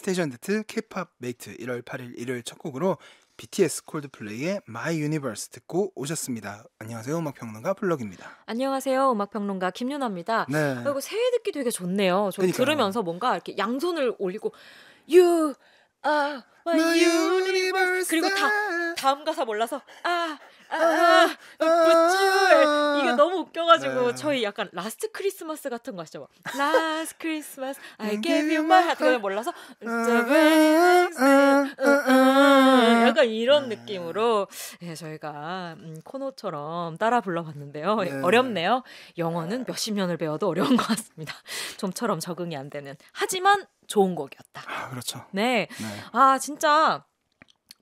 스테이션 데트 K-팝 메이트 1월 8일 일요일 첫 곡으로 BTS 콜드플레이의 My Universe 듣고 오셨습니다. 안녕하세요. 음악평론가 블럭입니다. 안녕하세요. 음악평론가 김윤아입니다. 네. 그리고 어, 새해 듣기 되게 좋네요. 저 들으면서 뭔가 이렇게 양손을 올리고 You are my, my universe. 그리고 다 다음 가사 몰라서 아 아, 부추 아, 아, 이게 너무 웃겨가지고 네. 저희 약간 라스트 크리스마스 같은 거 하시죠? 라스트 크리스마스 아 gave you my heart 그걸 몰라서 아, 음, 음. 약간 이런 네. 느낌으로 네, 저희가 음, 코노처럼 따라 불러봤는데요. 예, 네. 어렵네요. 영어는 몇십 년을 배워도 어려운 것 같습니다. 좀처럼 적응이 안 되는. 하지만 좋은 곡이었다. 아, 그렇죠. 네. 네. 아, 진짜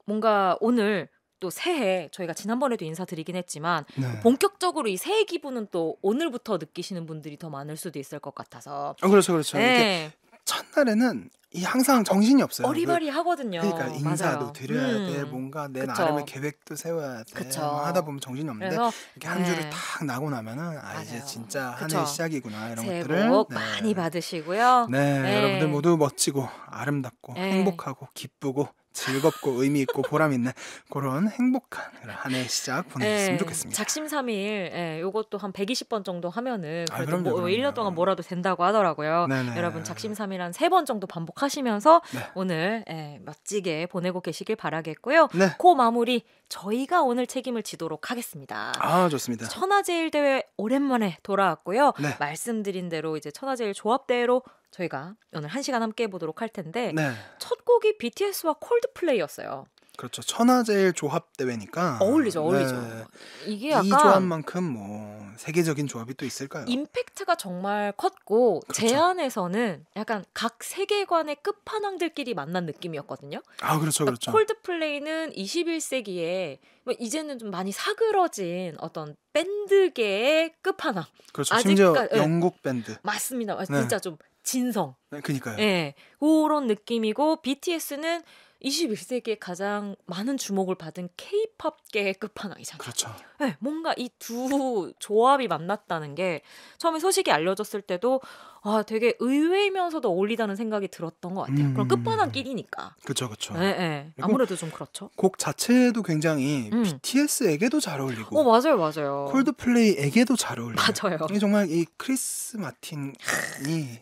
뭔가 오늘 또 새해 저희가 지난번에도 인사드리긴 했지만 네. 본격적으로 이 새해 기분은 또 오늘부터 느끼시는 분들이 더 많을 수도 있을 것 같아서. 어, 그렇죠, 그렇죠. 네. 첫날에는 이 항상 정신이 없어요. 어리바리 그 하거든요. 그러니까 인사도 맞아요. 드려야 음. 돼. 뭔가 내 그쵸. 나름의 계획도 세워야 돼. 뭐 그쵸. 하다 보면 정신이 없는데 이렇게 한 네. 주를 탁 나고 나면은 아 맞아요. 이제 진짜 한해 시작이구나 이런 것들을 네. 많이 받으시고요. 네. 네. 여러분들 모두 멋지고 아름답고 네. 행복하고 기쁘고 즐겁고 의미 있고 보람 있는 그런 행복한 한 해 시작 보내셨으면 네, 좋겠습니다. 작심삼일 예, 요것도 한 120번 정도 하면은 아, 그래도 아, 그럼요, 뭐 그럼요. 1년 동안 뭐라도 된다고 하더라고요. 네네. 여러분 작심삼일 한3번 정도 반복하시면서 네. 오늘 예, 멋지게 보내고 계시길 바라겠고요. 네. 그 마무리 저희가 오늘 책임을 지도록 하겠습니다. 아 좋습니다. 천하제일 대회 오랜만에 돌아왔고요. 네. 말씀드린 대로 이제 천하제일 조합대회로 저희가 오늘 한 시간 함께 해보도록 할 텐데 네. 첫 곡이 BTS와 콜드플레이였어요. 그렇죠. 천하제일 조합 대회니까 어울리죠, 어울리죠. 네. 이게 약간 이 조합만큼 뭐 세계적인 조합이 또 있을까요? 임팩트가 정말 컸고 그렇죠. 제안에서는 약간 각 세계관의 끝판왕들끼리 만난 느낌이었거든요. 아 그렇죠, 그러니까 그렇죠. 그러니 콜드플레이는 21세기에 이제는 좀 많이 사그러진 어떤 밴드계의 끝판왕. 그렇죠. 아직까지, 심지어 그러니까, 예. 영국 밴드. 맞습니다. 네. 진짜 네. 좀 진성. 네, 그니까요. 예. 네, 그런 느낌이고 BTS는 21세기에 가장 많은 주목을 받은 케이팝계의 끝판왕이잖아요. 그렇죠. 네, 뭔가 이 두 조합이 만났다는 게 처음에 소식이 알려졌을 때도 아 되게 의외이면서도 어울리다는 생각이 들었던 것 같아요. 음. 그럼 끝판왕 끼리니까. 그렇죠, 그렇죠. 네, 네. 아무래도 좀 그렇죠. 곡 자체도 굉장히 음. BTS에게도 잘 어울리고. 어 맞아요, 맞아요. 콜드플레이에게도 잘어울리 맞아요. 이게 정말 이 크리스 마틴이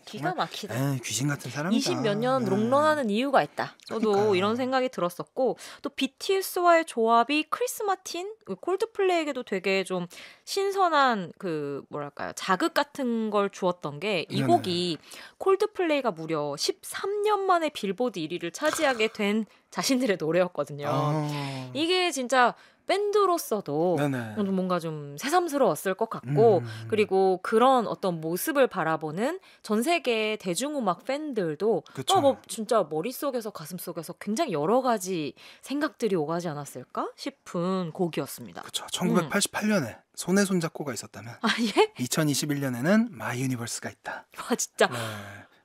기가 막히다. 에이, 예, 귀신 같은 사람이다. 20 몇 년 예. 롱런하는 이유가 있다. 저도 그러니까요. 이런 생각이 들었었고 또 BTS와의 조합이 크리스 마틴, 콜드플레이 저에게도 되게 좀 신선한 그 뭐랄까요 자극 같은 걸 주었던 게 이 곡이 콜드플레이가 무려 13년 만에 빌보드 1위를 차지하게 된 자신들의 노래였거든요. 아... 이게 진짜 밴드로서도 네네. 뭔가 좀 새삼스러웠을 것 같고 음. 그리고 그런 어떤 모습을 바라보는 전 세계 대중음악 팬들도 어, 뭐 진짜 머릿속에서 가슴속에서 굉장히 여러 가지 생각들이 오가지 않았을까 싶은 곡이었습니다. 그렇죠. 1988년에 음. 손에 손잡고가 있었다면 아, 예? 2021년에는 마이 유니버스가 있다. 와 진짜. 네.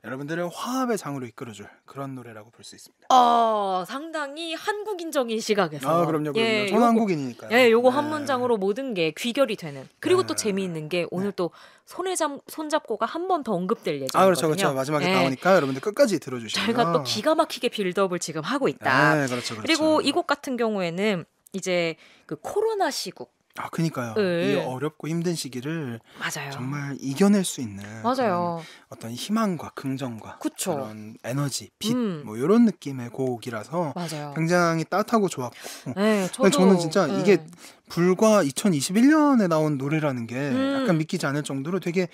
여러분들을 화합의 장으로 이끌어줄 그런 노래라고 볼 수 있습니다. 어, 상당히 한국인적인 시각에서. 아, 그럼요, 그럼요. 예, 저는 한국인이니까요. 예, 요거 네. 한 문장으로 모든 게 귀결이 되는. 그리고 네. 또 재미있는 게 오늘 네. 또 손에 잠, 손잡고가 한 번 더 언급될 예정이거든요. 아, 그렇죠, 그렇죠. 마지막에 예. 나오니까 여러분들 끝까지 들어주시면 저희가 또 기가 막히게 빌드업을 지금 하고 있다. 네, 그렇죠, 그렇죠. 그리고 이 곡 같은 경우에는 이제 그 코로나 시국 아, 그니까요. 네. 이 어렵고 힘든 시기를 맞아요. 정말 이겨낼 수 있는 맞아요. 어떤 희망과 긍정과 그쵸. 그런 에너지, 빛, 음. 뭐 이런 느낌의 곡이라서 맞아요. 굉장히 따뜻하고 좋았고. 네, 저도, 저는 진짜 네. 이게 불과 2021년에 나온 노래라는 게 음. 약간 믿기지 않을 정도로 되게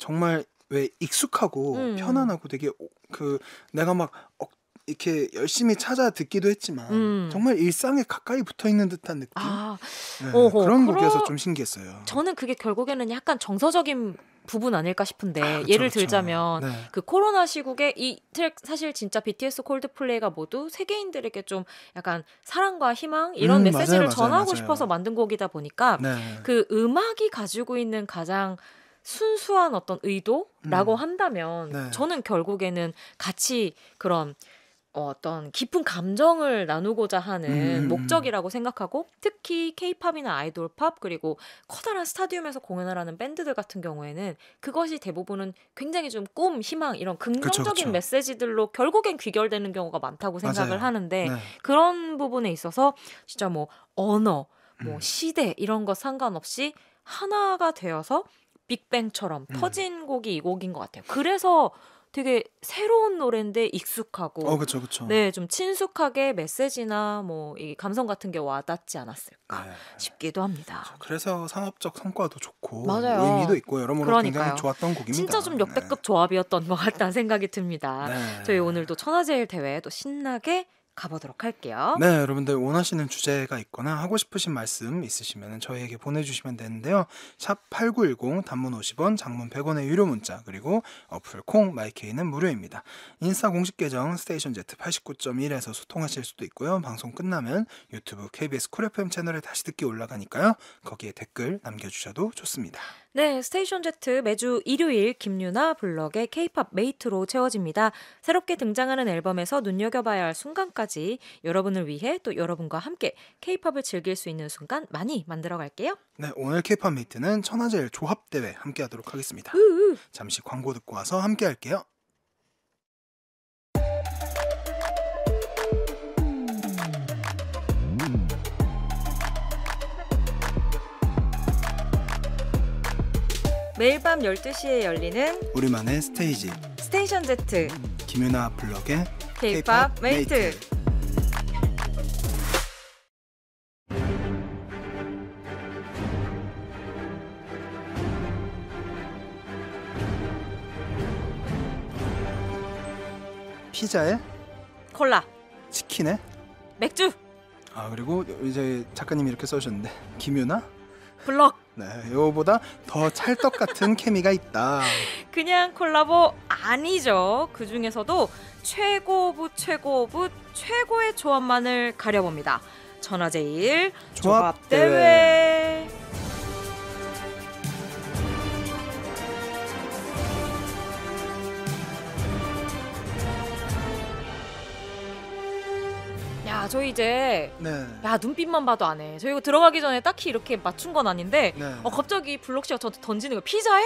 정말 왜 익숙하고 음. 편안하고 되게 그 내가 막 어, 이렇게 열심히 찾아 듣기도 했지만 음. 정말 일상에 가까이 붙어 있는 듯한 느낌 아. 네, 어허, 그런 곡이어서 좀 신기했어요. 저는 그게 결국에는 약간 정서적인 부분 아닐까 싶은데 아, 그쵸, 예를 그쵸. 들자면 네. 그 코로나 시국에 이 트랙 사실 진짜 BTS 콜드플레이가 모두 세계인들에게 좀 약간 사랑과 희망 이런 음, 메시지를 맞아요, 전하고 맞아요. 싶어서 만든 곡이다 보니까 네. 그 음악이 가지고 있는 가장 순수한 어떤 의도라고 음. 한다면 네. 저는 결국에는 같이 그런 어, 어떤 깊은 감정을 나누고자 하는 음, 음, 음. 목적이라고 생각하고 특히 케이팝이나 아이돌 팝 그리고 커다란 스타디움에서 공연을 하는 밴드들 같은 경우에는 그것이 대부분은 굉장히 좀 꿈, 희망 이런 긍정적인 그쵸, 그쵸. 메시지들로 결국엔 귀결되는 경우가 많다고 생각을 맞아요. 하는데 네. 그런 부분에 있어서 진짜 뭐 언어, 뭐 음. 시대 이런 거 상관없이 하나가 되어서 빅뱅처럼 음. 터진 곡이 이 곡인 것 같아요. 그래서 되게 새로운 노래인데 익숙하고 어, 그쵸, 그쵸. 네, 좀 친숙하게 메시지나 뭐 이 감성 같은 게 와닿지 않았을까 네, 네. 싶기도 합니다. 그쵸. 그래서 상업적 성과도 좋고 맞아요. 의미도 있고 여러모로 그러니까요. 굉장히 좋았던 곡입니다. 진짜 좀 역대급 네. 조합이었던 것 같다는 생각이 듭니다. 네. 저희 오늘도 천하제일 대회 또 신나게 가보도록 할게요. 네, 여러분들 원하시는 주제가 있거나 하고 싶으신 말씀 있으시면 저희에게 보내주시면 되는데요. 샵8910 단문 50원, 장문 100원의 유료 문자 그리고 어플 콩 마이케이는 무료입니다. 인스타 공식 계정 스테이션 Z 89.1에서 소통하실 수도 있고요. 방송 끝나면 유튜브 KBS 쿨 FM 채널에 다시 듣기 올라가니까요. 거기에 댓글 남겨주셔도 좋습니다. 네, 스테이션 Z 매주 일요일 김유나 블럭의 K-팝 메이트로 채워집니다. 새롭게 등장하는 앨범에서 눈여겨봐야 할 순간까지 여러분을 위해 또 여러분과 함께 K-팝을 즐길 수 있는 순간 많이 만들어 갈게요. 네, 오늘 K-팝 메이트는 천하제일 조합 대회 함께하도록 하겠습니다. 우우. 잠시 광고 듣고 와서 함께 할게요. 매일 밤 12시에 열리는 우리만의 스테이지 스테이션 Z 김윤아 블럭의 K-팝 메이 메이트 피자에 콜라 치킨에 맥주 아 그리고 이제 작가님이 이렇게 써주셨는데 김윤아 블럭. 네, 요거보다 더 찰떡 같은 케미가 있다. 그냥 콜라보 아니죠. 그 중에서도 최고 부 최고 부 최고의 조합만을 가려봅니다. 전화제일 조합대회. 야, 저 이제 네. 야 눈빛만 봐도 안 해. 저 이거 들어가기 전에 딱히 이렇게 맞춘 건 아닌데 네. 어, 갑자기 블록 씨가 저한테 던지는 거 피자에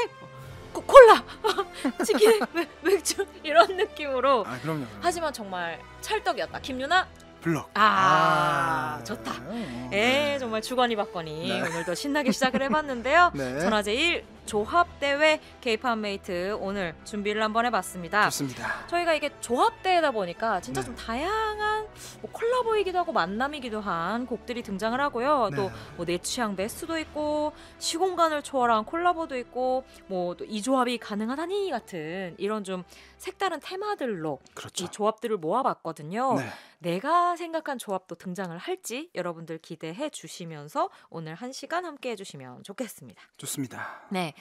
코, 콜라, 치킨, 맥, 맥주 이런 느낌으로. 아 그럼요. 하지만 정말 찰떡이었다. 김유나 블럭. 아, 아 좋다. 어, 네. 예, 네. 정말 주거니 받거니 네. 오늘도 신나게 시작을 해봤는데요. 네. 전화제1 조합대회 케이팝 메이트 오늘 준비를 한번 해봤습니다. 좋습니다. 저희가 이게 조합대회다 보니까 진짜 네. 좀 다양한 뭐 콜라보이기도 하고 만남이기도 한 곡들이 등장을 하고요. 네. 또내 뭐 취향 베스트도 있고 시공간을 초월한 콜라보도 있고 뭐 또 이 조합이 가능하다니 같은 이런 좀 색다른 테마들로 그렇죠. 이 조합들을 모아봤거든요. 네. 내가 생각한 조합도 등장을 할지 여러분들 기대해 주시면서 오늘 한 시간 함께 해주시면 좋겠습니다. 좋습니다. 네,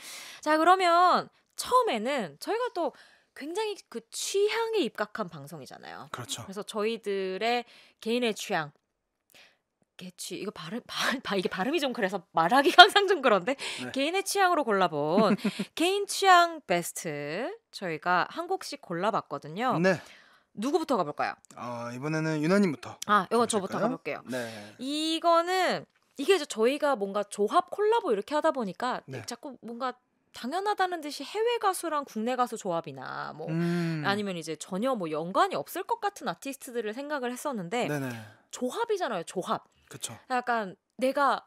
자, 그러면 처음에는 저희가 또 굉장히 그 취향에 입각한 방송이잖아요. 그렇죠. 그래서 저희들의 개인의 취향 개취 이거 발음 바, 이게 발음이 좀 그래서 말하기 항상 좀 그런데 네. 개인의 취향으로 골라본 개인 취향 베스트 저희가 한 곡씩 골라봤거든요. 네. 누구부터 가볼까요? 아 어, 이번에는 유나님부터. 아 이거 저부터 가볼게요. 네. 이거는 이게 이제 저희가 뭔가 조합 콜라보 이렇게 하다 보니까 네. 자꾸 뭔가 당연하다는 듯이 해외 가수랑 국내 가수 조합이나 뭐 음. 아니면 이제 전혀 뭐 연관이 없을 것 같은 아티스트들을 생각을 했었는데 네네. 조합이잖아요 조합. 그쵸. 약간 내가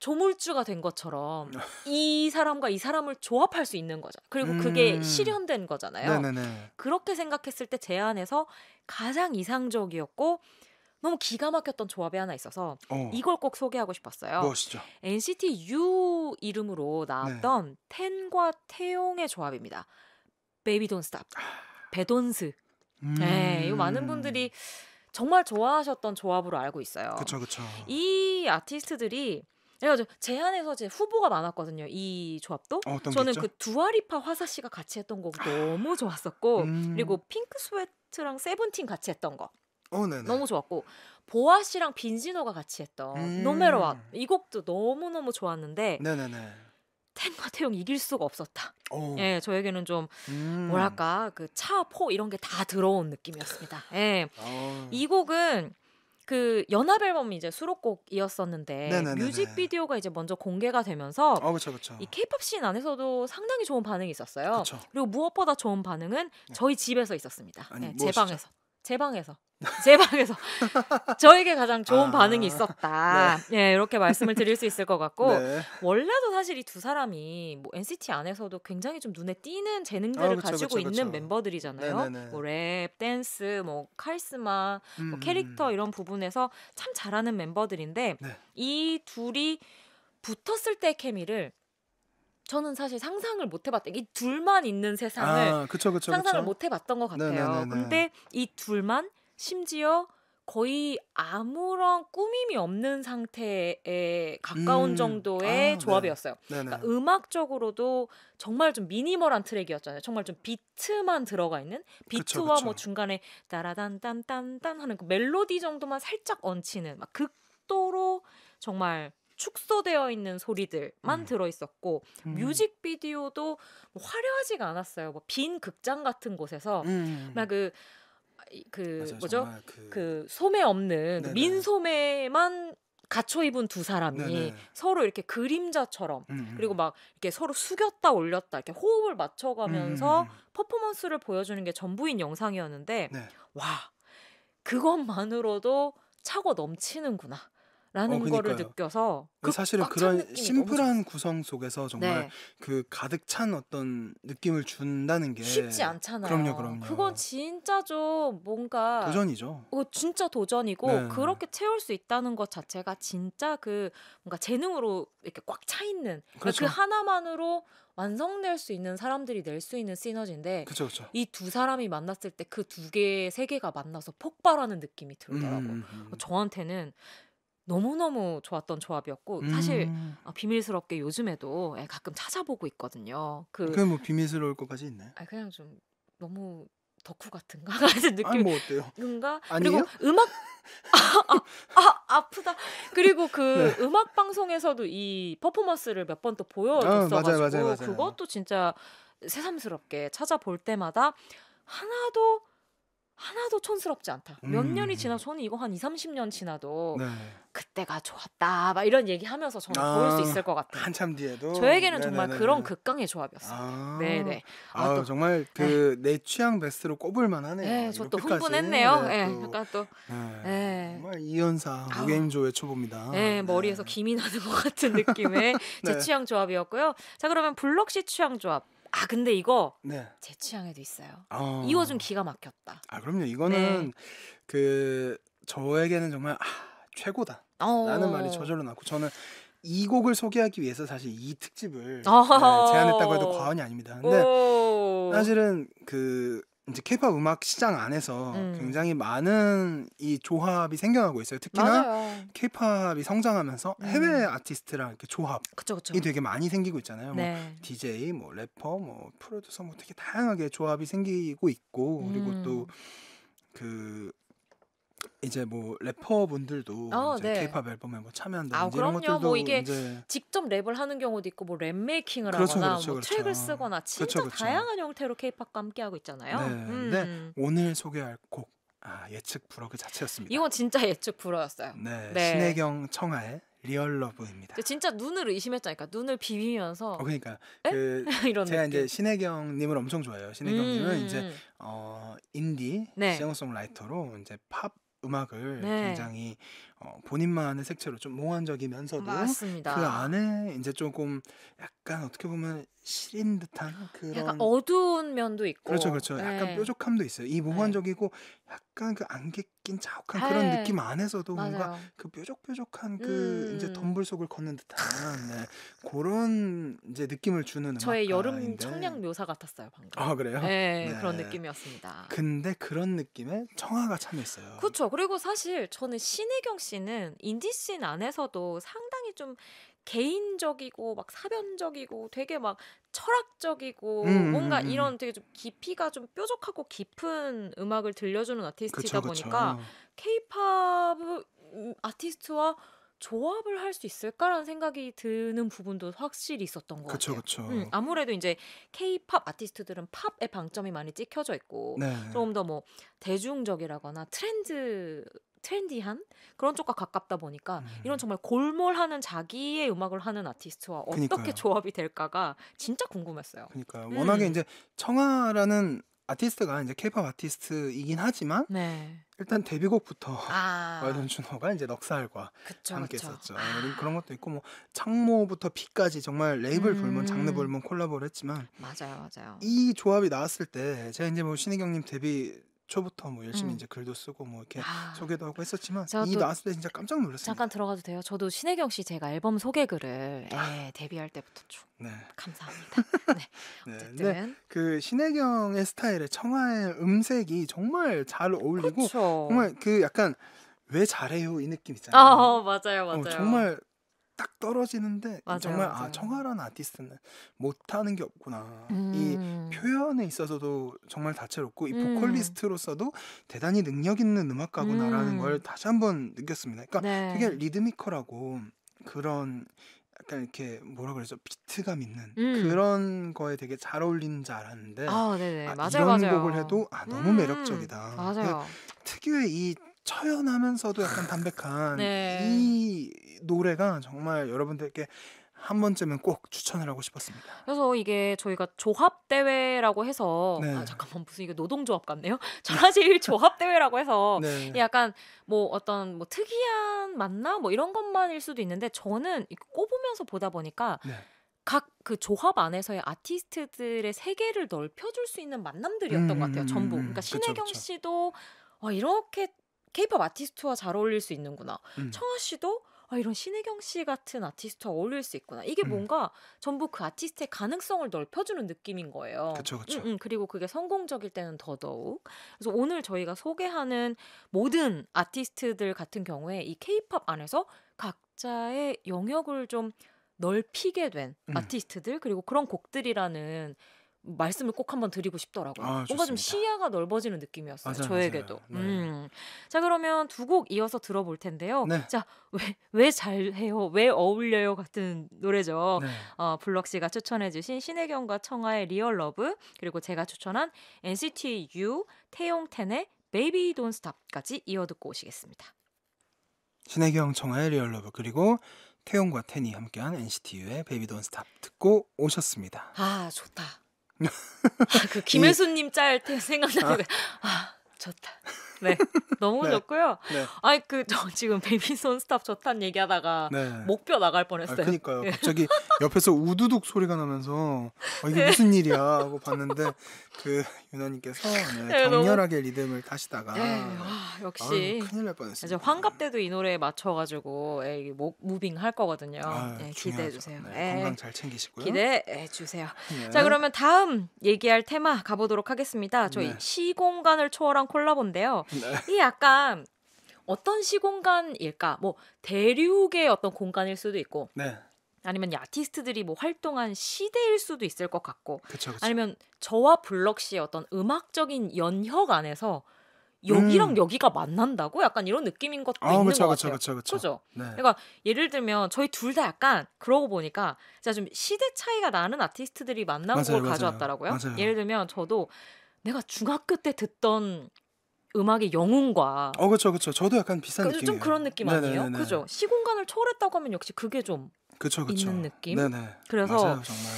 조물주가 된 것처럼 이 사람과 이 사람을 조합할 수 있는 거죠. 그리고 음. 그게 실현된 거잖아요. 네네네. 그렇게 생각했을 때 제안에서 가장 이상적이었고 너무 기가 막혔던 조합이 하나 있어서 어. 이걸 꼭 소개하고 싶었어요. 무엇죠 NCT U 이름으로 나왔던 네. 텐과 태용의 조합입니다. 베이비 돈 스탑. 베돈스. 음. 네, 이거 많은 분들이 정말 좋아하셨던 조합으로 알고 있어요. 그렇죠. 그렇죠. 이 아티스트들이 제안에서 제 후보가 많았거든요. 이 조합도 어, 저는 그 두아리파 화사 씨가 같이 했던 곡 너무 좋았었고 음. 그리고 핑크 스웨트랑 세븐틴 같이 했던 거 어, 너무 좋았고 보아 씨랑 빈지노가 같이 했던 음. 노메로와 이 곡도 너무 너무 좋았는데 네네네. 탱과 태용 이길 수가 없었다. 오. 예, 저에게는 좀 음. 뭐랄까 그 차포 이런 게 다 들어온 느낌이었습니다. 예, 오. 아. 이 곡은 그 연합 앨범이 이제 수록곡이었었는데 네네네네. 뮤직비디오가 이제 먼저 공개가 되면서 어, 그쵸, 그쵸. 이 케이팝 씬 안에서도 상당히 좋은 반응이 있었어요. 그쵸. 그리고 무엇보다 좋은 반응은 네. 저희 집에서 있었습니다. 아니, 네, 뭐 제 방에서. 진짜? 제 방에서 제 방에서 저에게 가장 좋은 아, 반응이 있었다. 네. 예, 이렇게 말씀을 드릴 수 있을 것 같고 네. 원래도 사실 이 두 사람이 뭐 NCT 안에서도 굉장히 좀 눈에 띄는 재능들을 아, 그쵸, 가지고 그쵸, 있는 멤버들이잖아요. 뭐 랩, 댄스, 뭐 카리스마, 뭐 음, 뭐 캐릭터 음. 이런 부분에서 참 잘하는 멤버들인데 네. 이 둘이 붙었을 때 케미를 저는 사실 상상을 못 해봤다. 이 둘만 있는 세상을 아, 그쵸, 그쵸, 상상을 그쵸. 못 해봤던 것 같아요. 네네네네. 근데 이 둘만 심지어 거의 아무런 꾸밈이 없는 상태에 가까운 음. 정도의 아, 네. 조합이었어요. 네. 그러니까 음악적으로도 정말 좀 미니멀한 트랙이었잖아요. 정말 좀 비트만 들어가 있는 비트와 그쵸, 그쵸. 뭐 중간에 따라단단단단 하는 그 멜로디 정도만 살짝 얹히는 막 극도로 정말 축소되어 있는 소리들만 음. 들어 있었고 음. 뮤직비디오도 뭐 화려하지가 않았어요. 뭐빈 극장 같은 곳에서 음. 막그 그, 그 맞아, 뭐죠 그... 그... 소매 없는 네네. 민소매만 갖춰 입은 두 사람이 네네. 서로 이렇게 그림자처럼 음음. 음. 그리고 막 이렇게 서로 숙였다 올렸다 이렇게 호흡을 맞춰가면서 음음. 음, 퍼포먼스를 보여주는 게 전부인 영상이었는데 네. 와 그것만으로도 차고 넘치는구나 라는 어, 거를 느껴서 그 사실은 그런 심플한 구성 속에서 네. 정말 네. 그 가득 찬 어떤 느낌을 준다는 게 쉽지 않잖아요. 그럼요, 그럼요. 그건 진짜 좀 뭔가 도전이죠. 어, 진짜 도전이고 네. 그렇게 채울 수 있다는 것 자체가 진짜 그 뭔가 재능으로 이렇게 꽉 차 있는 그러니까 그 그렇죠. 하나만으로 완성될 수 있는 사람들이 낼 수 있는 시너지인데 이 두 사람이 만났을 때 그 두 개의 세계가 만나서 폭발하는 느낌이 들더라고요. 음, 음. 음. 저한테는 너무너무 좋았던 조합이었고 음. 사실 아, 비밀스럽게 요즘에도 예, 가끔 찾아보고 있거든요. 그, 그뭐 비밀스러울 것까지 있나요? 아 그냥 좀 너무 덕후 같은가 같은 느낌. 아뭐 어때요? 뭔가 그리고 음악 아, 아, 아, 아프다. 그리고 그 네. 음악 방송에서도 이 퍼포먼스를 몇 번또 아, 보여줬어가지고 어, 그것도 진짜 새삼스럽게 찾아볼 때마다 하나도 하나도 촌스럽지 않다. 몇 음. 년이 지나 저는 이거 한 2, 30년 지나도 네. 그때가 좋았다. 막 이런 얘기 하면서 저는 아, 보일 수 있을 것 같아요. 한참 뒤에도 저에게는 네네네 정말 그런 극강의 조합이었어요. 아, 네네. 아, 아 또, 정말 그내 네. 그 취향 베스트로 꼽을 만하네요. 네, 저또 흥분했네요. 네, 네, 약간 또 네. 네. 정말 이연사 무게임조 아. 외쳐봅니다. 네, 머리에서 네. 김이 나는 것 같은 느낌의 네. 제 취향 조합이었고요. 자 그러면 블럭시 취향 조합 아 근데 이거 네. 제 취향에도 있어요. 어. 이거 좀 기가 막혔다. 아 그럼요. 이거는 네. 그 저에게는 정말 아, 최고다. 라는 어. 말이 저절로 나고 저는 이 곡을 소개하기 위해서 사실 이 특집을 아. 네, 제안했다고 해도 과언이 아닙니다. 근데 사실은 그 이제 케이팝 음악 시장 안에서 음. 굉장히 많은 이 조합이 생겨나고 있어요. 특히나 케이팝이 성장하면서 음. 해외 아티스트랑 이렇게 조합이 그쵸, 그쵸. 되게 많이 생기고 있잖아요. 뭐 네. 뭐 DJ, 뭐 래퍼, 뭐 프로듀서 뭐 되게 다양하게 조합이 생기고 있고 그리고 음. 또그 이제 뭐 래퍼분들도 아, 이제 네. K-팝 앨범에 뭐 참여한다. 아, 그럼요. 이런 뭐 이게 이제... 직접 랩을 하는 경우도 있고 뭐 랩 메이킹을 그렇죠, 하거나 그렇죠, 뭐 그렇죠. 책을 쓰거나 진짜 그렇죠, 그렇죠. 다양한 형태로 K-팝과 함께 하고 있잖아요. 네. 음. 네. 오늘 소개할 곡 아, 예측 불허 그 자체였습니다. 이건 진짜 예측 불허였어요. 네. 네. 신혜경 청하의 리얼 러브입니다. 진짜 눈을 의심했잖아요. 눈을 비비면서. 어, 그러니까 에? 그 제가 느낌. 이제 신혜경님을 엄청 좋아해요. 신혜경님은 음. 이제 어 인디 네. 싱어송라이터로 이제 팝 음악을 네. 굉장히 어, 본인만의 색채로 좀 몽환적이면서도 맞습니다. 그 안에 이제 조금 약간 어떻게 보면 시린 듯한 그런 약간 어두운 면도 있고 그렇죠 그렇죠 네. 약간 뾰족함도 있어요 이 네. 몽환적이고 약간 그 안개 낀 자욱한 네. 그런 느낌 안에서도 맞아요. 뭔가 그 뾰족뾰족한 그 음. 이제 덤불 속을 걷는 듯한 네, 그런 이제 느낌을 주는 저의 여름 청량 묘사 같았어요 방금. 아 그래요? 네, 네. 그런 느낌이었습니다. 근데 그런 느낌에 청아가 참 있어요. 그렇죠. 그리고 사실 저는 신혜경 씨는 인디 씬 안에서도 상당히 좀 개인적이고 막 사변적이고 되게 막 철학적이고 음, 음 뭔가 음, 음, 이런 되게 좀 깊이가 좀 뾰족하고 깊은 음악을 들려주는 아티스트이다 보니까 케이팝 아티스트와 조합을 할 수 있을까라는 생각이 드는 부분도 확실히 있었던 것 그쵸, 같아요. 그쵸. 음, 아무래도 이제 케이팝 아티스트들은 팝의 방점이 많이 찍혀져 있고 네. 좀더 뭐 대중적이라거나 트렌드 트렌디한 그런 쪽과 가깝다 보니까 음. 이런 정말 골몰하는 자기의 음악을 하는 아티스트와 어떻게 그러니까요. 조합이 될까가 진짜 궁금했어요. 그러니까 음. 워낙에 이제 청아라는 아티스트가 이제 케이팝 아티스트이긴 하지만 네. 일단 데뷔곡부터 이 아. 월든 준호가 이제 넉살과 그쵸, 함께 그쵸. 했었죠. 아. 뭐 그런 것도 있고 뭐 창모부터 피까지 정말 레이블 음. 불문, 장르 불문 콜라보를 했지만 맞아요, 맞아요. 이 조합이 나왔을 때 제가 이제 뭐 신혜경님 데뷔 초부터 뭐 열심히 음. 이제 글도 쓰고 뭐 이렇게 아, 소개도 하고 했었지만 이 나왔을 때 진짜 깜짝 놀랐어요. 잠깐 들어가도 돼요. 저도 신혜경 씨 제가 앨범 소개 글을 에, 아. 예, 데뷔할 때부터 쭉 네. 감사합니다. 네. 네. 네. 어쨌든 네. 그 신혜경의 스타일에 청아의 음색이 정말 잘 어울리고 그렇 정말 그 약간 왜 잘해요 이 느낌 있잖아요. 아, 어, 맞아요, 맞아요. 어, 정말 딱 떨어지는데 맞아요, 정말 아, 맞아요. 아 청아란 아티스트는 못하는 게 없구나 음. 이 표현에 있어서도 정말 다채롭고 이 음. 보컬리스트로서도 대단히 능력 있는 음악가구나라는 음. 걸 다시 한번 느꼈습니다. 그러니까 네. 되게 리드미컬하고 그런 약간 이렇게 뭐라 그러죠 비트감 있는 음. 그런 거에 되게 잘 어울리는 줄 알았는데 아, 네네. 아, 맞아요, 이런 맞아요. 곡을 해도 아 너무 매력적이다. 음. 맞아요. 그 특유의 이 처연하면서도 약간 담백한 네. 이 노래가 정말 여러분들께 한 번쯤은 꼭 추천을 하고 싶었습니다. 그래서 이게 저희가 조합 대회라고 해서 네. 아, 잠깐만 무슨 이게 노동조합 같네요. 전화제일 조합 대회라고 해서 네. 약간 뭐 어떤 뭐 특이한 만남 뭐 이런 것만일 수도 있는데 저는 꼽으면서 보다 보니까 네. 각그 조합 안에서의 아티스트들의 세계를 넓혀줄 수 있는 만남들이었던 음, 것 같아요. 전부. 음, 음. 그러니까 신혜경 씨도 와, 이렇게 케이팝 아티스트와 잘 어울릴 수 있는구나. 음. 청아 씨도 아, 이런 신혜경 씨 같은 아티스트와 어울릴 수 있구나. 이게 음. 뭔가 전부 그 아티스트의 가능성을 넓혀주는 느낌인 거예요. 그쵸, 그쵸. 음, 음, 그리고 그게 성공적일 때는 더더욱. 그래서 오늘 저희가 소개하는 모든 아티스트들 같은 경우에 이 케이팝 안에서 각자의 영역을 좀 넓히게 된 음. 아티스트들 그리고 그런 곡들이라는 말씀을 꼭 한번 드리고 싶더라고요. 아, 뭔가 좀 시야가 넓어지는 느낌이었어요. 맞아, 저에게도. 맞아요. 네. 음. 자 그러면 두 곡 이어서 들어볼 텐데요. 네. 자왜 왜 잘해요? 왜 어울려요? 같은 노래죠. 네. 어, 블럭 씨가 추천해주신 신혜경과 청하의 리얼 러브 그리고 제가 추천한 NCT U 태용텐의 Baby Don't Stop까지 이어 듣고 오시겠습니다. 신혜경 청하의 리얼 러브 그리고 태용과 텐이 함께한 NCT U의 Baby Don't Stop 듣고 오셨습니다. 아 좋다. 아, 그 김혜수님 짤 때 생각나는 아. 거. 아, 좋다. 네. 너무 네. 좋고요. 네. 아니 그저 지금 베이비 손스탑 좋다는 얘기하다가 네. 목뼈 나갈 뻔했어요. 아, 그니까요. 예. 갑자기 옆에서 우두둑 소리가 나면서 아, 이게 네. 무슨 일이야 하고 봤는데 그 유나님께서 강렬하게 네, 네, 너무... 리듬을 타시다가 아, 역시 큰일 날 뻔했어요. 이제 환갑 때도 이 노래에 맞춰가지고 에이, 예, 목 무빙 할 거거든요. 예, 기대해 주세요. 예. 건강 잘 챙기시고요. 기대해 주세요. 자 그러면 다음 얘기할 테마 가보도록 하겠습니다. 저희 시공간을 초월한 콜라보인데요. 네. 이 약간 어떤 시공간일까? 뭐 대륙의 어떤 공간일 수도 있고. 네. 아니면 아티스트들이 뭐 활동한 시대일 수도 있을 것 같고 그쵸, 그쵸. 아니면 저와 블럭 씨의 어떤 음악적인 연혁 안에서 여기랑 음. 여기가 만난다고 약간 이런 느낌인 것도 아, 있는 그쵸, 것 같아요. 그쵸, 그쵸, 그죠 네. 그러니까 예를 들면 저희 둘 다 약간 그러고 보니까 진짜 좀 시대 차이가 나는 아티스트들이 만난 맞아요, 걸 가져왔더라고요. 맞아요. 예를 들면 저도 내가 중학교 때 듣던 음악의 영웅과 어 그렇죠 그렇죠 저도 약간 비슷한 그, 느낌이에요. 좀 그런 느낌 네네네네. 아니에요? 그죠 시공간을 초월했다고 하면 역시 그게 좀 그쵸, 그쵸. 있는 느낌. 네네. 그래서 맞아요, 정말.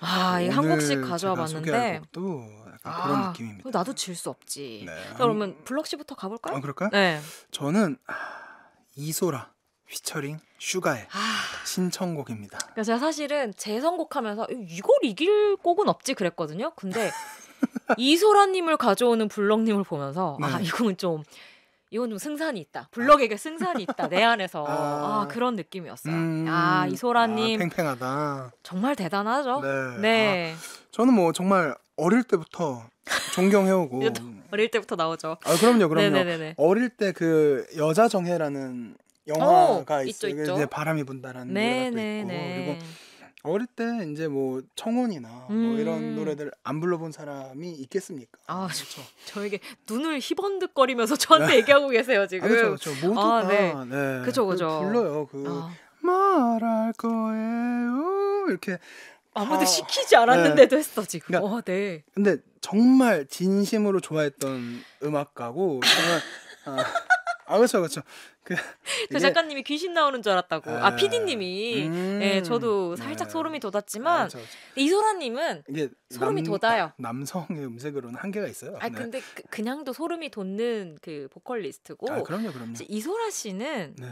아, 이 한국식 가져와 봤는데 또 약간 아, 그런 느낌입니다. 나도 질 수 없지. 네. 그러면 블럭 씨부터 가볼까요? 아, 그럴까요? 네. 저는 아, 이소라 휘처링 슈가의 아. 신청곡입니다. 그러니까 제가 사실은 재선곡하면서 어, 이걸 이길 곡은 없지 그랬거든요. 근데 이소라님을 가져오는 블럭님을 보면서 아, 네. 아 이건 좀 이건 좀 승산이 있다. 아. 블럭에게 승산이 있다. 내 안에서 아, 아 그런 느낌이었어요. 음, 아 이소라님 아, 팽팽하다. 정말 대단하죠. 네. 네. 아, 저는 뭐 정말 어릴 때부터 존경해오고 어릴 때부터 나오죠. 아 그럼요, 그럼요. 네네네네. 어릴 때 그 여자 정해라는 영화가 오, 있어요. 있죠, 있죠. 이제 바람이 분다라는 네네네. 노래도 있고 그리고 어릴 때 이제 뭐 청혼이나 음. 뭐 이런 음. 노래들 안 불러본 사람이 있겠습니까? 아 그렇죠. 저에게 눈을 희번득거리면서 저한테 네. 얘기하고 계세요 아, 지금. 아, 그렇죠, 그 모두가 아, 네. 네. 그렇 그렇죠. 그 불러요. 그 아. 말할 거예요 이렇게. 아무도 아, 시키지 않았는데도 네. 했어 지금. 그러니까, 와, 어, 네. 근데 정말 진심으로 좋아했던 음악가고 정말. 아, 아 그렇죠 그렇죠. 그, 저 작가님이 귀신 나오는 줄 알았다고. 아, 아 PD님이 음, 예, 저도 살짝 네. 소름이 아, 돋았지만 아, 저, 저. 이소라님은 이게 소름이 남, 돋아요. 아, 남성의 음색으로는 한계가 있어요. 아 네. 근데 그, 냥도 소름이 돋는 그 보컬리스트고. 아 그럼요 그럼요. 이소라 씨는 네.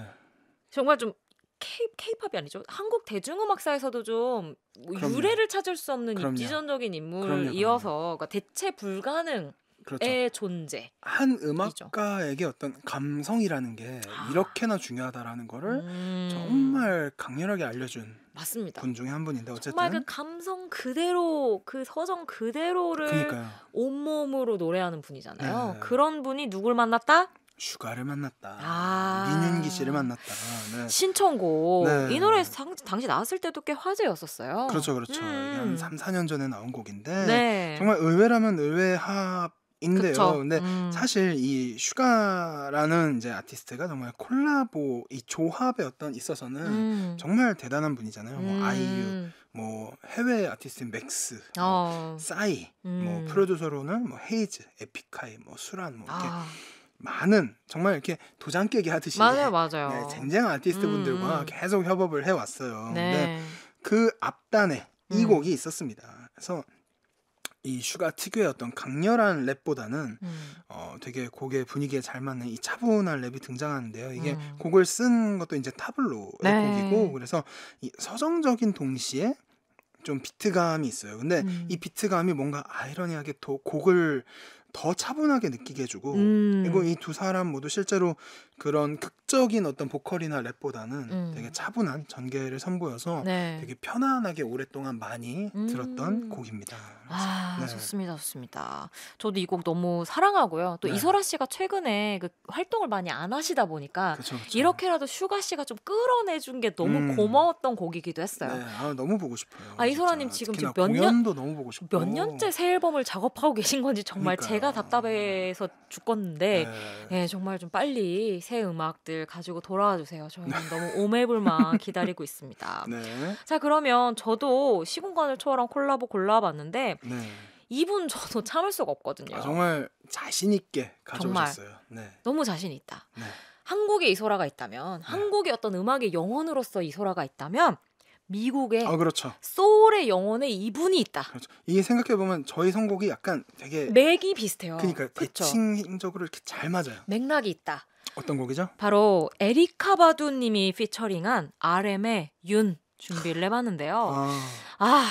정말 좀 케이팝이 아니죠. 한국 대중음악사에서도 좀 뭐 그럼요. 유래를 찾을 수 없는 그럼요. 입지전적인 인물이어서 그 그러니까 대체 불가능. 그렇죠. 존재. 한 음악가에게 어떤 감성이라는 게 아. 이렇게나 중요하다라는 거를 음. 정말 강렬하게 알려준 맞습니다. 분 중에 한 분인데 어쨌든 정말 그 감성 그대로 그 서정 그대로를 그러니까요. 온몸으로 노래하는 분이잖아요. 네. 그런 분이 누굴 만났다? 슈가를 만났다. 아~ 민윤기 씨를 만났다. 네. 신청곡. 네. 이 노래 상, 당시 나왔을 때도 꽤 화제였었어요. 그렇죠, 그렇죠. 음. 이게 한 3, 음. 4년 전에 나온 곡인데 네. 정말 의외라면 의외 하 인데요. 그쵸. 근데 음. 사실 이 슈가라는 이제 아티스트가 정말 콜라보 이 조합의 어떤 있어서는 음. 정말 대단한 분이잖아요. 뭐 음. 뭐 아이유, 뭐 해외 아티스트 맥스, 어. 뭐 싸이, 뭐 음. 프로듀서로는 뭐 헤이즈, 에픽하이, 뭐 수란 뭐 이렇게 아. 많은 정말 이렇게 도장 깨기 하듯이 맞아요, 맞아요. 네, 쟁쟁한 아티스트 분들과 음. 계속 협업을 해 왔어요. 네. 근데 그 앞단에 이 음. 곡이 있었습니다. 그래서 이 슈가 특유의 어떤 강렬한 랩보다는 음. 어, 되게 곡의 분위기에 잘 맞는 이 차분한 랩이 등장하는데요. 이게 음. 곡을 쓴 것도 이제 타블로의 네. 곡이고 그래서 이 서정적인 동시에 좀 비트감이 있어요. 근데 음. 이 비트감이 뭔가 아이러니하게 도, 곡을 더 차분하게 느끼게 해주고 음. 그리고 이 두 사람 모두 실제로 그런 극적인 어떤 보컬이나 랩보다는 음. 되게 차분한 전개를 선보여서 네. 되게 편안하게 오랫동안 많이 음. 들었던 곡입니다. 아 네. 좋습니다, 좋습니다. 저도 이 곡 너무 사랑하고요. 또 네. 이소라 씨가 최근에 그 활동을 많이 안 하시다 보니까 그쵸, 그쵸. 이렇게라도 슈가 씨가 좀 끌어내준 게 너무 음. 고마웠던 곡이기도 했어요. 네, 아 너무 보고 싶어요. 아 이소라님 지금 지금 몇 년도 너무 보고 싶고 몇 년째 새 앨범을 작업하고 계신 건지 정말 그러니까요. 제가 제가 답답해서 죽었는데 네. 예, 정말 좀 빨리 새 음악들 가지고 돌아와 주세요. 저희는 너무 오매불망 기다리고 있습니다. 네. 자 그러면 저도 시공간을 초월한 콜라보 골라봤는데 네. 이분 저도 참을 수가 없거든요. 아, 정말 자신 있게 가져오셨어요. 정말 네. 너무 자신 있다. 네. 한국에 이소라가 있다면 네. 한국의 어떤 음악의 영혼으로서 이소라가 있다면 미국의 어, 그렇죠. 소울의 영혼에 이분이 있다. 그렇죠. 이게 생각해 보면 저희 선곡이 약간 되게 맥이 비슷해요. 그러니까 대칭적으로 이렇게 잘 맞아요. 맥락이 있다. 어떤 곡이죠? 바로 에리카 바두님이 피처링한 RM의 윤 준비를 해봤는데요. 아, 아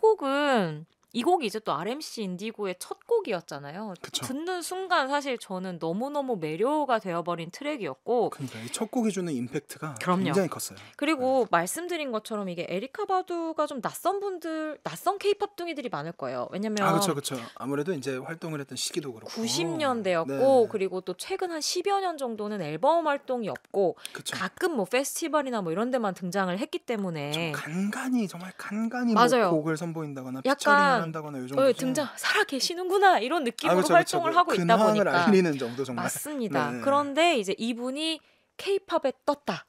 곡은 이 곡이 이제 또 RMC 인디고의 첫 곡이었잖아요. 그쵸. 듣는 순간 사실 저는 너무너무 매료가 되어버린 트랙이었고. 그러니까 첫 곡이 주는 임팩트가 그럼요. 굉장히 컸어요. 그리고 네. 말씀드린 것처럼 이게 에리카 바두가 좀 낯선 분들, 낯선 케이팝 둥이들이 많을 거예요. 왜냐면 아, 그렇죠. 그렇죠. 아무래도 이제 활동을 했던 시기도 그렇고 90년대였고 네. 그리고 또 최근 한 10여 년 정도는 앨범 활동이 없고 그쵸. 가끔 뭐 페스티벌이나 뭐 이런 데만 등장을 했기 때문에 간간히 정말 간간히 뭐 맞아요. 뭐 곡을 선보인다거나 약간 등장한다거나 요정 어, 등장 살아 계시는구나 이런 느낌으로 아, 그렇죠, 활동을 그 하고 있다 보니까 알리는 정도 정말 맞습니다. 네. 그런데 이제 이분이 케이팝에 떴다.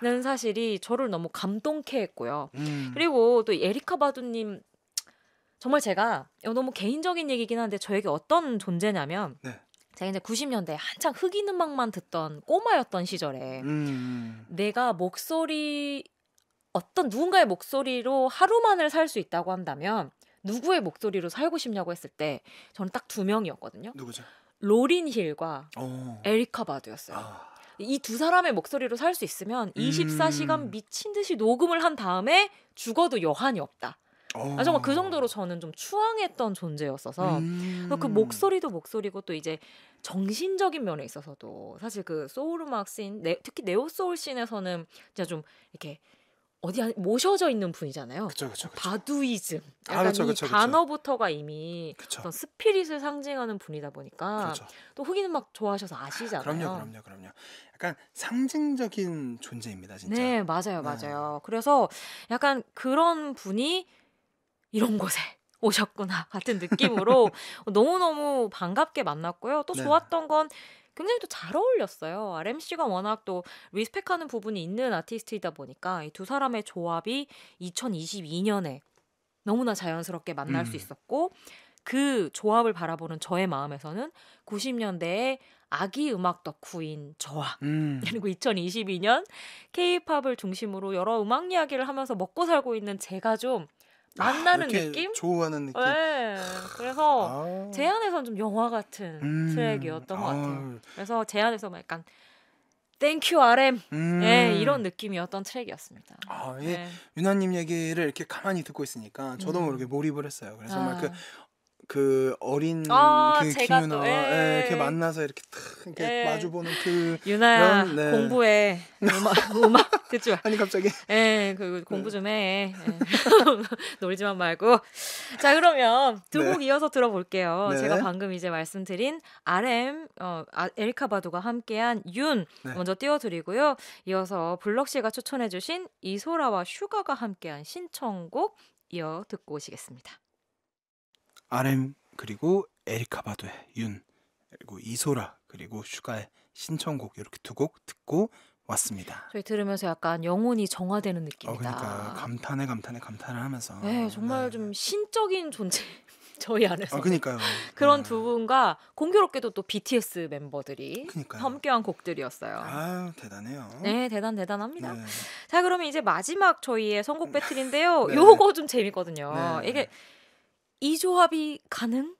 는 사실이 저를 너무 감동케 했고요. 음. 그리고 또 에리카 바두님 정말 제가 너무 개인적인 얘기긴 한데 저에게 어떤 존재냐면 네. 제가 이제 90년대 한창 흑인 음악만 듣던 꼬마였던 시절에 음. 음. 내가 목소리 어떤 누군가의 목소리로 하루만을 살 수 있다고 한다면 누구의 목소리로 살고 싶냐고 했을 때 저는 딱 두 명이었거든요. 누구죠? 로린 힐과 오. 어. 에리카 바드였어요. 아. 이두 사람의 목소리로 살 수 있으면 24시간 음. 미친 듯이 녹음을 한 다음에 죽어도 여한이 없다. 어. 아, 정말 그 정도로 저는 좀 추앙했던 존재였어서 음. 그 목소리도 목소리고 또 이제 정신적인 면에 있어서도 사실 그 소울 음악 씬 네, 특히 네오 소울 씬에서는 진짜 좀 이렇게 어디 모셔져 있는 분이잖아요. 그쵸, 그쵸, 그쵸. 바두이즘. 아, 약간 아, 그쵸, 그쵸, 이 단어부터가 이미 어떤 스피릿을 상징하는 분이다 보니까 그렇죠. 또 흑인 음막 좋아하셔서 아시잖아요. 아, 그럼요, 그럼요, 그럼요. 약간 상징적인 존재입니다, 진짜. 네, 맞아요, 네. 맞아요. 그래서 약간 그런 분이 이런 곳에 오셨구나 같은 느낌으로 너무너무 반갑게 만났고요. 또 네. 좋았던 건 굉장히 또 잘 어울렸어요. RMC가 아 워낙 또 리스펙하는 부분이 있는 아티스트이다 보니까 이 두 사람의 조합이 2022년에 너무나 자연스럽게 만날 음. 수 있었고 그 조합을 바라보는 저의 마음에서는 90년대의 아기 음악 덕후인 저와 음. 그리고 2022년 케이팝을 중심으로 여러 음악 이야기를 하면서 먹고 살고 있는 제가 좀 아, 만나는 아, 느낌? 좋아하는 느낌. 네. 그래서 아. 제 안에서는 좀 영화 같은 음. 트랙이었던 것 같아요. 아. 그래서 제 안에서 막 뭐 약간 땡큐 RM 음. 네, 이런 느낌이었던 트랙이었습니다. 아, 예. 네. 유나님 얘기를 이렇게 가만히 듣고 있으니까 저도 음. 모르게 몰입을 했어요. 그래서 아. 막그 그 어린 아, 그 김윤아 예, 예, 이렇게 만나서 이렇게 탁 이렇게 에 예. 마주보는 그 윤아야 네. 공부해 음악 음악 듣 그죠 아니 갑자기 예그 그 공부 좀해 예. 놀지만 말고 자 그러면 두곡 네. 이어서 들어볼게요 네. 제가 방금 이제 말씀드린 RM 어 아, 에리카 바두가 함께한 윤 네. 먼저 띄워드리고요 이어서 블럭 씨가 추천해주신 이소라와 슈가가 함께한 신청곡 이어 듣고 오시겠습니다. RM 그리고 에리카 바도의 윤 그리고 이소라 그리고 슈가의 신청곡 이렇게 두 곡 듣고 왔습니다. 저희 들으면서 약간 영혼이 정화되는 느낌이다. 어, 그러니까 감탄에 감탄에 감탄을 하면서. 네, 정말 네. 좀 신적인 존재. 저희 안에서. 아, 그러니까요. 그런 네. 두 분과 공교롭게도 또 BTS 멤버들이 그러니까요. 함께한 곡들이었어요. 아 대단해요. 네, 대단 대단합니다. 네. 자, 그러면 이제 마지막 저희의 선곡 배틀인데요. 네. 요거 좀 재밌거든요. 네. 이게 이 조합이 가능?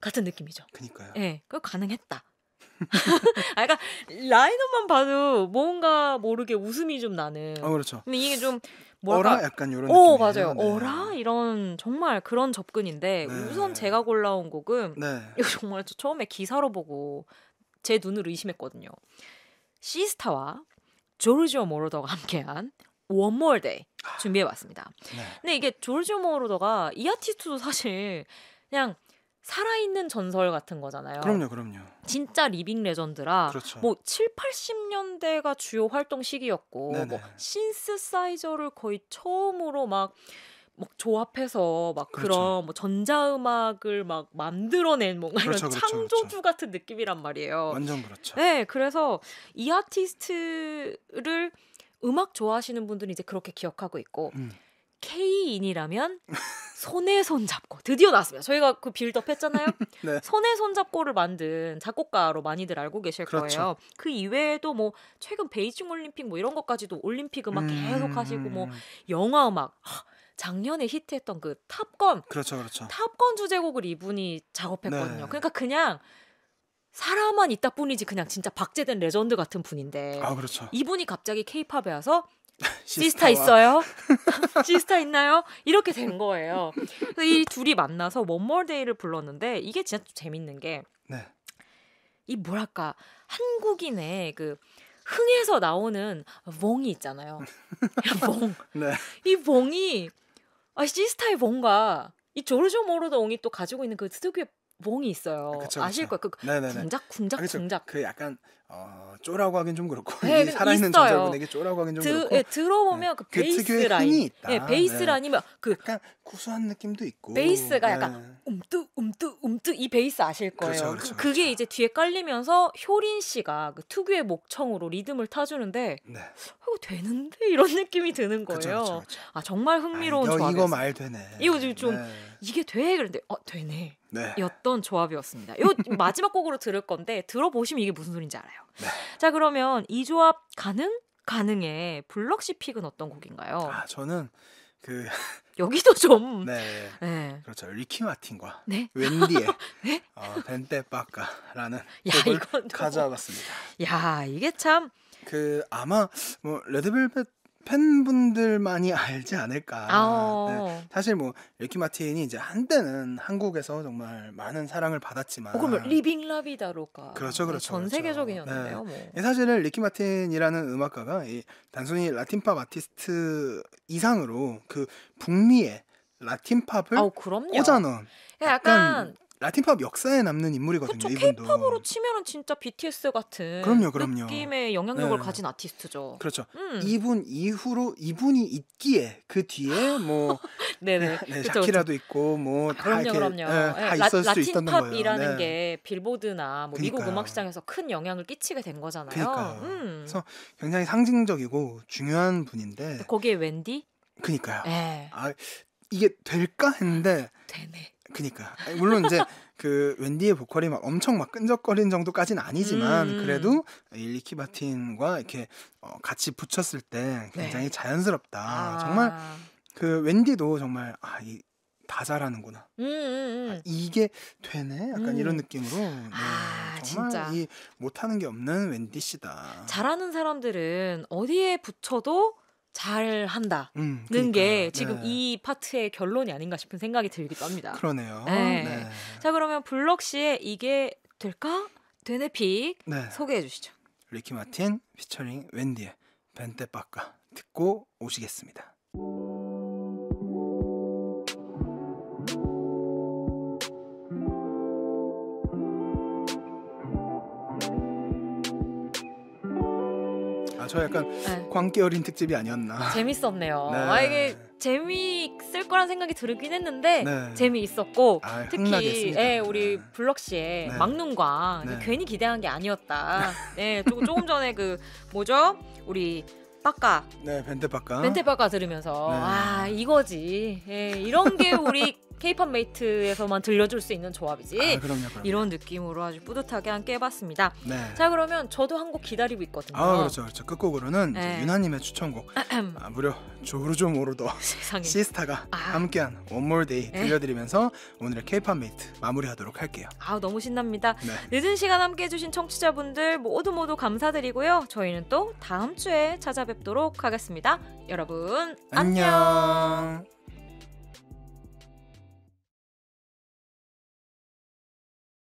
같은 느낌이죠. 그니까요. 예, 네, 그 가능했다. 아, 그러니까 라인업만 봐도 뭔가 모르게 웃음이 좀 나는. 어, 그렇죠. 근데 이게 좀뭐랄 어라? 약간 이런. 어 맞아요. 네. 어라 이런 정말 그런 접근인데 네. 우선 제가 골라온 곡은 네. 이거 정말 처음에 기사로 보고 제 눈으로 의심했거든요. 시스타와 조르지오 모로더가 함께한 One More Day 아. 준비해봤습니다. 네. 근데 이게 조르지 모로더가 이 아티스트도 사실 그냥 살아있는 전설 같은 거잖아요. 그럼요, 그럼요. 진짜 리빙 레전드라 그렇죠. 뭐 7, 80년대가 주요 활동 시기였고 네네. 뭐 신스사이저를 거의 처음으로 막 막 조합해서 막 그렇죠. 그런 뭐 전자음악을 막 만들어낸 뭔가 그렇죠, 이런 그렇죠, 창조주 그렇죠. 같은 느낌이란 말이에요. 완전 그렇죠. 네, 그래서 이 아티스트를 음악 좋아하시는 분들은 이제 그렇게 기억하고 있고 음. K인이라면 손에 손 잡고 드디어 나왔습니다. 저희가 그 빌드업 했잖아요. 네. 손에 손 잡고를 만든 작곡가로 많이들 알고 계실 그렇죠. 거예요. 그 이외에도 뭐 최근 베이징 올림픽 뭐 이런 것까지도 올림픽 음악 음... 계속 하시고 뭐 영화 음악 작년에 히트했던 그 탑건 그렇죠, 그렇죠. 탑건 주제곡을 이분이 작업했거든요. 네. 그러니까 그냥 사람만 있다 뿐이지 그냥 진짜 박제된 레전드 같은 분인데. 아 그렇죠. 이분이 갑자기 케이팝에 와서 시스타 있어요? 시스타 있나요? 이렇게 된 거예요. 그래서 이 둘이 만나서 One o m r 원몰데이를 불렀는데 이게 진짜 재밌는 게. 네. 이 뭐랄까 한국인의 그 흥에서 나오는 멍이 있잖아요. 멍. 네. 이 멍이 아 시스타의 뭔가 이 조르조 모로도 옹이 또 가지고 있는 그 특유의 봉이 있어요. 그쵸, 그쵸. 아실 거예요. 그 쿵작 쿵작 쿵작. 그 약간 어, 아, 쪼라고 하긴 좀 그렇고 네, 살아있는 있자분에게 쪼라고 하긴 좀 드, 그렇고 예, 들어보면 네. 그, 그 베이스 그 라인 이 있다. 예, 베이스 네. 라인이면 그 약간 구수한 느낌도 있고 베이스가 네. 약간 움뚜 움뚜 움뚜 이 베이스 아실 거예요. 그렇죠, 그 그렇죠, 그, 게 그렇죠. 이제 뒤에 깔리면서 효린 씨가 그 특유의 목청으로 리듬을 타주는데 이거 네. 어, 되는데 이런 느낌이 드는 거예요. 아 정말 흥미로운 조합. 이거 말 되네. 이거 지금 좀 네. 이게 돼 그런데 어 되네. 였던 조합이었습니다. 요 마지막 곡으로 들을 건데 들어보시면 이게 무슨 소린지 알아요. 네. 자 그러면 이 조합 가능? 가능해. 블럭시 픽은 어떤 곡인가요? 아 저는 그 여기도 좀 네, 네. 그렇죠 리키 마틴과 네? 웬디의 네? 어, 벤테빠까라는 곡을 가져와봤습니다. 야 이게 참 그 아마 뭐 레드벨벳 팬분들만이 알지 않을까. 아. 네. 사실 뭐 리키 마틴이 이제 한때는 한국에서 정말 많은 사랑을 받았지만. 그럼 리빙 라비다로가. 그렇죠, 그렇죠. 전세계적인었는데요 그렇죠. 네. 뭐. 사실은 리키 마틴이라는 음악가가 이 단순히 라틴팝 아티스트 이상으로 그 북미의 라틴 팝을 꽂아놓은 그러니까 약간, 약간 라틴 팝 역사에 남는 인물이거든요. 그쵸, 이분도. K-팝으로 치면은 진짜 BTS 같은 그럼요, 그럼요. 느낌의 영향력을 네. 가진 아티스트죠. 그렇죠. 음. 이분 이후로 이분이 있기에 그 뒤에 뭐 네네 네, 네 그쵸, 자키라도 있고 뭐다 이렇게 그럼요. 네, 예, 다 라, 있을 수 있던 거예요. 라틴 팝이라는 네. 게 빌보드나 뭐 미국 음악 시장에서 큰 영향을 끼치게 된 거잖아요. 그러니까요. 음. 그래서 굉장히 상징적이고 중요한 분인데 거기에 웬디? 그니까요. 예. 아 이게 될까 했는데 되네. 그니까 물론 이제 그 웬디의 보컬이 막 엄청 막 끈적거린 정도까지는 아니지만 음. 그래도 일리키 바틴과 이렇게 어, 같이 붙였을 때 굉장히 네. 자연스럽다. 아. 정말 그 웬디도 정말 아 이 다 잘하는구나. 음, 음, 음. 아, 이게 되네? 약간 이런 음. 느낌으로. 네, 아, 정말 진짜. 이 못하는 게 없는 웬디 씨다. 잘하는 사람들은 어디에 붙여도 잘 한다는 음, 게 네. 지금 네. 이 파트의 결론이 아닌가 싶은 생각이 들기도 합니다. 그러네요. 네. 네. 자 그러면 블록 씨의 이게 될까 되네 픽 네. 소개해 주시죠. 리키 마틴 피처링 웬디의 벤테빠까 듣고 오시겠습니다. 아, 저 약간 네. 광기 어린 특집이 아니었나. 재밌었네요. 네. 아 이게 재미있을 거란 생각이 들긴 했는데 네. 재미있었고 아, 특히 예, 네. 우리 블럭 씨의 네. 막눈광 네. 괜히 기대한 게 아니었다. 네, 조금, 조금 전에 그 뭐죠? 우리 빠까. 네, 벤테 빠까. 벤테 빠까 들으면서 아 이거지. 예, 이런 게 우리 케이팝 메이트에서만 들려줄 수 있는 조합이지. 아, 그럼요, 그럼요. 이런 느낌으로 아주 뿌듯하게 함께 해봤습니다. 네. 자 그러면 저도 한 곡 기다리고 있거든요. 아 그렇죠 그렇죠. 끝곡으로는 네. 유나님의 추천곡 아, 무려 조르조 모르도 세상에. 시스타가 아. 함께한 원몰 데이 네. 들려드리면서 오늘의 케이팝 메이트 마무리하도록 할게요. 아 너무 신납니다. 네. 늦은 시간 함께해주신 청취자분들 모두 모두 감사드리고요. 저희는 또 다음 주에 찾아뵙도록 하겠습니다. 여러분 안녕. 안녕.